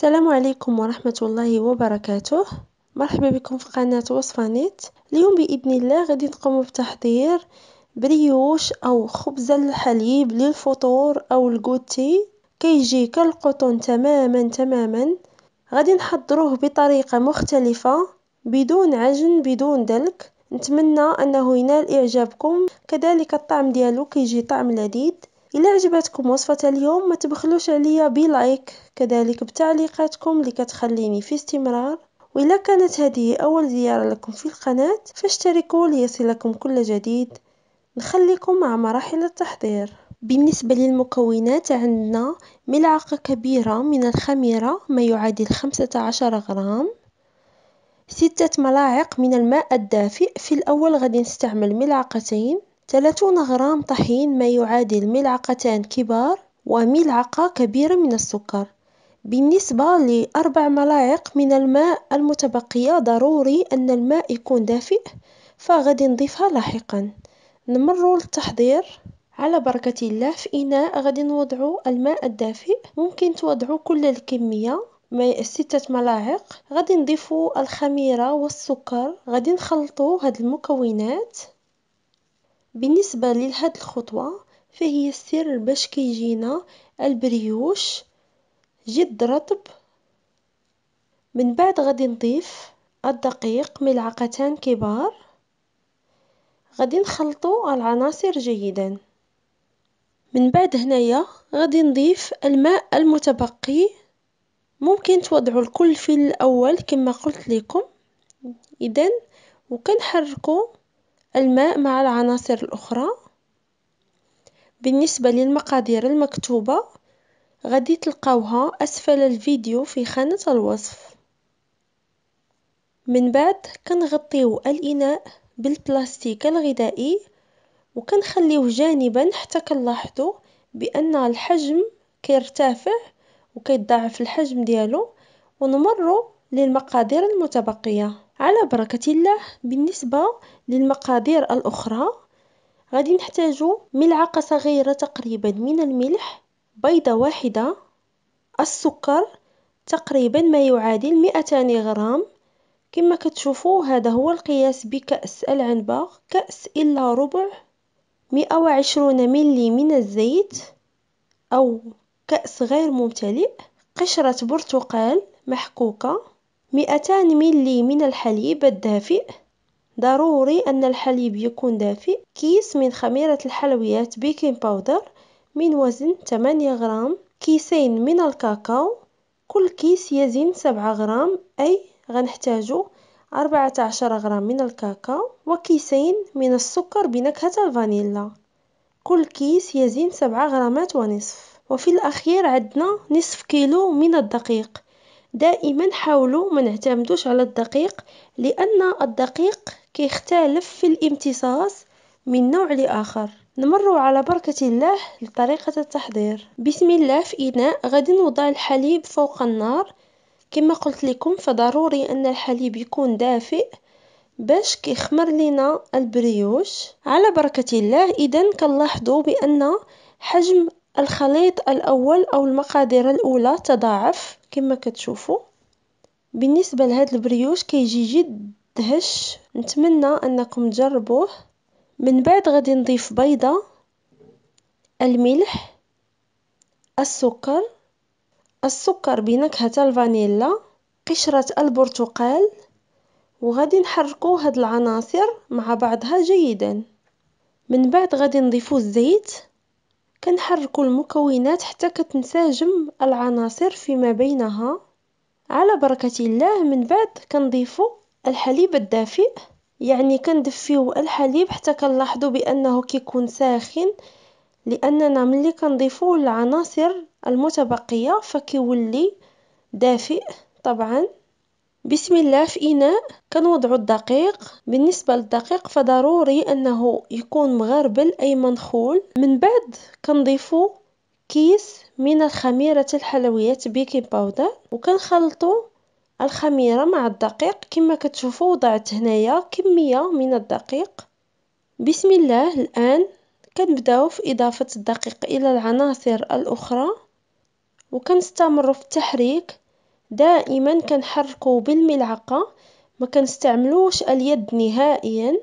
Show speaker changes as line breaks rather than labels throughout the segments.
السلام عليكم ورحمة الله وبركاته مرحبا بكم في قناة وصفة نت اليوم بإذن الله غادي نقوم بتحضير بريوش أو خبز الحليب للفطور أو الكوتي كيجي كالقطن تماما تماما غادي نحضروه بطريقة مختلفة بدون عجن بدون دلك نتمنى انه ينال اعجابكم كذلك الطعم ديالو كيجي طعم لذيذ الى عجبتكم وصفة اليوم ما تبخلوش عليا بلايك كذلك بتعليقاتكم اللي كتخليني في استمرار وإلا كانت هذه أول زيارة لكم في القناة فاشتركوا ليصلكم كل جديد نخليكم مع مراحل التحضير بالنسبة للمكونات عندنا ملعقة كبيرة من الخميرة ما يعادل 15 غرام ستة ملاعق من الماء الدافئ في الأول غادي نستعمل ملعقتين ثلاثون غرام طحين ما يعادل ملعقتان كبار وملعقة كبيرة من السكر، بالنسبة لأربع ملاعق من الماء المتبقية ضروري أن الماء يكون دافئ فغادي نضيفها لاحقا، نمرو للتحضير على بركة الله في إناء غادي نوضعو الماء الدافئ ممكن توضعو كل الكمية ما- ستة ملاعق، غادي نضيفو الخميرة والسكر غادي نخلطو هاد المكونات. بالنسبة لهاد الخطوة فهي السر باش كيجينا البريوش جد رطب من بعد غادي نضيف الدقيق ملعقتان كبار غادي نخلطو العناصر جيدا من بعد هنايا غادي نضيف الماء المتبقي ممكن توضعوا الكل في الاول كما قلت لكم اذا وكنحركو الماء مع العناصر الأخرى بالنسبة للمقادير المكتوبة غادي تلقاوها أسفل الفيديو في خانة الوصف من بعد كنغطيو الإناء بالبلاستيك الغذائي وكنخليوه جانبا حتى كنلاحظوا بأن الحجم كيرتفع وكيتضاعف الحجم ديالو ونمروا للمقادير المتبقية. على بركة الله بالنسبة للمقادير الأخرى غادي نحتاج ملعقة صغيرة تقريبا من الملح بيضة واحدة السكر تقريبا ما يعادل 200 غرام كما كتشوفوا هذا هو القياس بكأس العنبة كأس إلا ربع 120 ملي من الزيت أو كأس غير ممتلئ قشرة برتقال محكوكة مئتان ملي من الحليب الدافئ ضروري أن الحليب يكون دافئ كيس من خميرة الحلويات بيكنج باودر من وزن 8 غرام كيسين من الكاكاو كل كيس يزن سبعة غرام أي غنحتاجو 14 غرام من الكاكاو وكيسين من السكر بنكهة الفانيلا كل كيس يزن سبعة غرامات ونصف وفي الأخير عندنا نصف كيلو من الدقيق. دائما حاولوا ما نعتمدوش على الدقيق لأن الدقيق كيختلف في الامتصاص من نوع لآخر نمر على بركة الله لطريقة التحضير بسم الله في إناء غادي نوضع الحليب فوق النار كما قلت لكم فضروري أن الحليب يكون دافئ باش كيخمر لينا البريوش على بركة الله إذا كنلاحظوا بأن حجم الخليط الأول أو المقادير الأولى تضاعف كما كتشوفوا بالنسبة لهاد البريوش كيجي جد هش نتمنى أنكم تجربوه من بعد غادي نضيف بيضة الملح السكر السكر بنكهة الفانيلا قشرة البرتقال وغادي نحركو هاد العناصر مع بعضها جيدا من بعد غادي نضيفو الزيت كنحركو المكونات حتى كتنسجم العناصر فيما بينها على بركة الله من بعد كنضيفو الحليب الدافئ يعني كندفيو الحليب حتى كنلاحظو بأنه كيكون ساخن لأننا ملي كنضيفو العناصر المتبقية فكيولي دافئ طبعا. بسم الله في إناء كنوضعو الدقيق بالنسبة للدقيق فضروري أنه يكون مغربل أي منخول من بعد كنضيفو كيس من الخميرة الحلويات بيكنج باودر وكنخلطو الخميرة مع الدقيق كما كتشوفوا وضعت هنايا كمية من الدقيق بسم الله الآن كنبداو في إضافة الدقيق إلى العناصر الأخرى وكنستمر في التحريك دائما كنحركو بالملعقة مكنستعملوش اليد نهائيا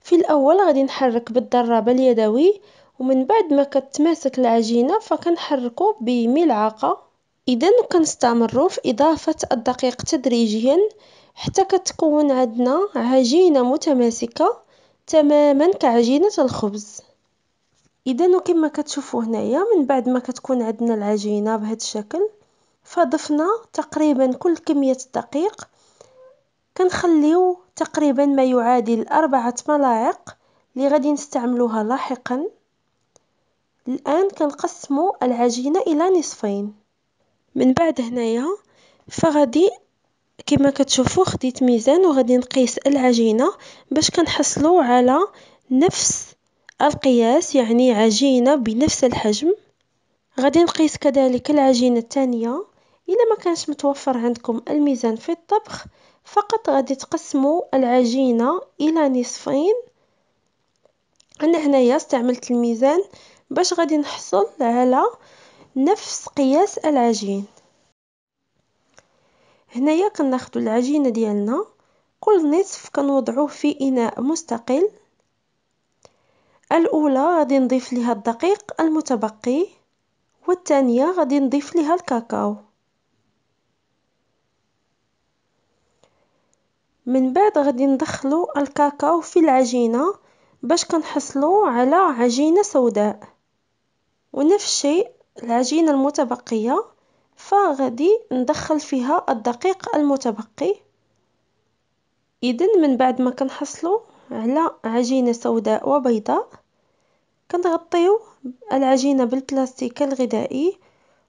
في الاول غادي نحرك بالدرابه اليدوي ومن بعد ما كتماسك العجينة فكنحركو بملعقة اذا كنستمرو في اضافة الدقيق تدريجيا حتى كتكون عندنا عجينة متماسكة تماما كعجينة الخبز اذا كما كتشوفو هنايا من بعد ما كتكون عندنا العجينة بهاد الشكل فضفنا تقريبا كل كمية الدقيق كنخليو تقريبا ما يعادل أربعة ملاعق اللي غادي نستعملوها لاحقا الآن كنقسمو العجينة إلى نصفين من بعد هنايا فغادي كما كتشوفوا خديت ميزان وغادي نقيس العجينة باش كنحصلو على نفس القياس يعني عجينة بنفس الحجم غادي نقيس كذلك العجينة الثانية الا ما كانش متوفر عندكم الميزان في الطبخ فقط غادي تقسموا العجينة الى نصفين انا هنايا استعملت الميزان باش غادي نحصل على نفس قياس العجين هنايا كناخدو العجينة ديالنا كل نصف كنوضعوه في اناء مستقل الاولى غادي نضيف ليها الدقيق المتبقي والثانية غادي نضيف ليها الكاكاو من بعد غادي ندخلو الكاكاو في العجينة باش كنحصلو على عجينة سوداء ونفس الشيء العجينة المتبقية فغادي ندخل فيها الدقيق المتبقي اذا من بعد ما كنحصلو على عجينة سوداء وبيضاء كنغطيو العجينة بالبلاستيك الغذائي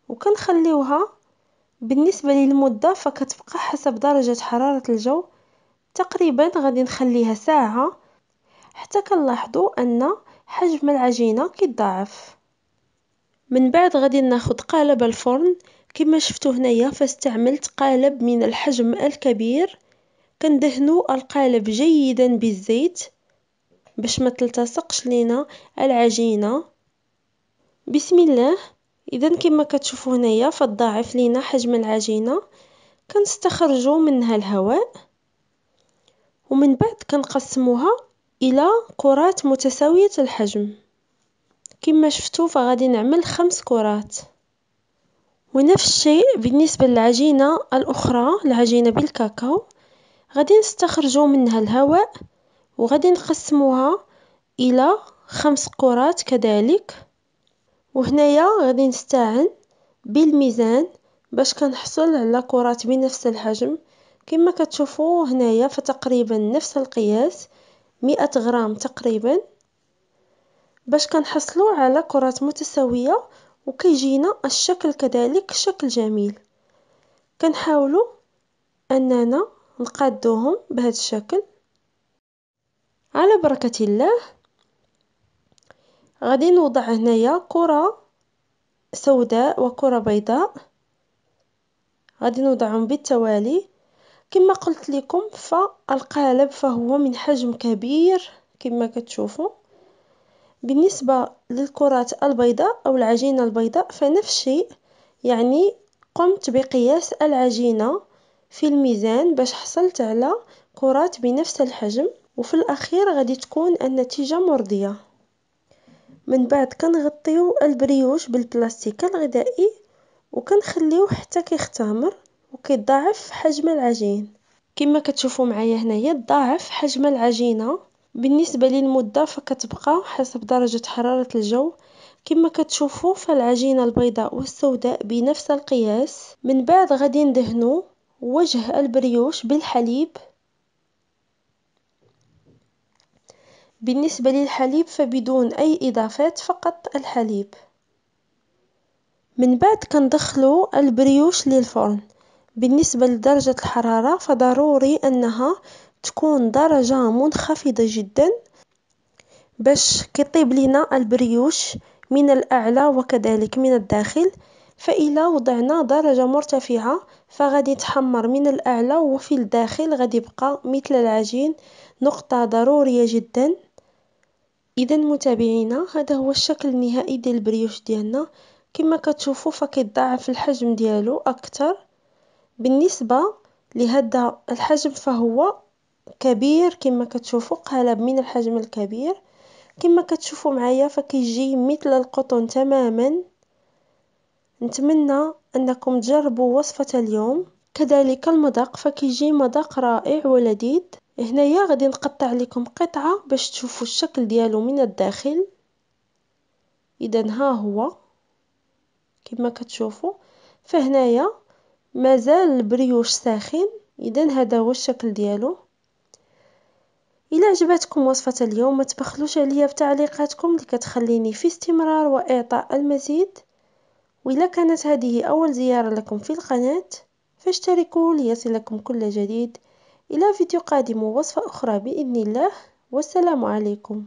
وكنخليوها بالنسبة للمدة فكتبقى حسب درجة حرارة الجو تقريبا غادي نخليها ساعة حتى كنلاحظو أن حجم العجينة كيضاعف من بعد غادي ناخد قالب الفرن كما شفتو هنايا فاستعملت قالب من الحجم الكبير كندهنو القالب جيدا بالزيت باش ما تلتصقش لينا العجينة بسم الله إذا كما كتشوفو هنايا فتضاعف لينا حجم العجينة كنستخرجو منها الهواء. ومن بعد كنقسموها إلى كرات متساوية الحجم كما شفتوا فغادي نعمل خمس كرات ونفس الشيء بالنسبة للعجينة الأخرى العجينة بالكاكاو غادي نستخرجوا منها الهواء وغادي نقسموها إلى خمس كرات كذلك وهنايا غادي نستعن بالميزان باش كنحصل على كرات بنفس الحجم كما كتشوفوا هنايا فتقريبا نفس القياس مئة غرام تقريبا باش كنحصلوا على كرات متساوية وكيجينا الشكل كذلك شكل جميل كنحاولوا اننا نقادوهم بهذا الشكل على بركة الله غادي نوضع هنايا كرة سوداء وكرة بيضاء غادي نوضعهم بالتوالي كما قلت لكم فالقالب فهو من حجم كبير كما كتشوفوا بالنسبة للكرات البيضاء أو العجينة البيضاء فنفس الشيء يعني قمت بقياس العجينة في الميزان باش حصلت على كرات بنفس الحجم وفي الأخير غادي تكون النتيجة مرضية من بعد كنغطيو البريوش بالبلاستيك الغذائي وكنخليوه حتى كيختمر وكيضاعف حجم العجين كما كتشوفوا معايا هنايا ضاعف حجم العجينه بالنسبه للمده فكتبقى حسب درجه حراره الجو كما كتشوفوا فالعجينه البيضاء والسوداء بنفس القياس من بعد غادي ندهنوا وجه البريوش بالحليب بالنسبه للحليب فبدون اي اضافات فقط الحليب من بعد كندخلوا البريوش للفرن بالنسبة لدرجة الحرارة فضروري أنها تكون درجة منخفضة جدا باش كيطيب لينا البريوش من الأعلى وكذلك من الداخل، فإلا وضعنا درجة مرتفعة فغادي يتحمر من الأعلى وفي الداخل غادي يبقى مثل العجين نقطة ضرورية جدا، إذا متابعينا هذا هو الشكل النهائي ديال البريوش ديالنا كما كتشوفوا فكيتضاعف الحجم ديالو أكثر. بالنسبة لهذا الحجم فهو كبير كما كتشوفوا قالب من الحجم الكبير كما كتشوفوا معايا فكيجي مثل القطن تماما نتمنى انكم تجربوا وصفة اليوم كذلك المذاق فكيجي مذاق رائع ولذيذ هنايا غادي نقطع لكم قطعة باش تشوفوا الشكل ديالو من الداخل اذا ها هو كما كتشوفوا فهنايا مازال البريوش ساخن اذا هذا هو الشكل ديالو الى عجبتكم وصفة اليوم ما تبخلوش عليا بتعليقاتكم اللي كتخليني في استمرار وإعطاء المزيد وإلا كانت هذه أول زيارة لكم في القناة فاشتركوا ليصلكم كل جديد إلى فيديو قادم ووصفة أخرى بإذن الله والسلام عليكم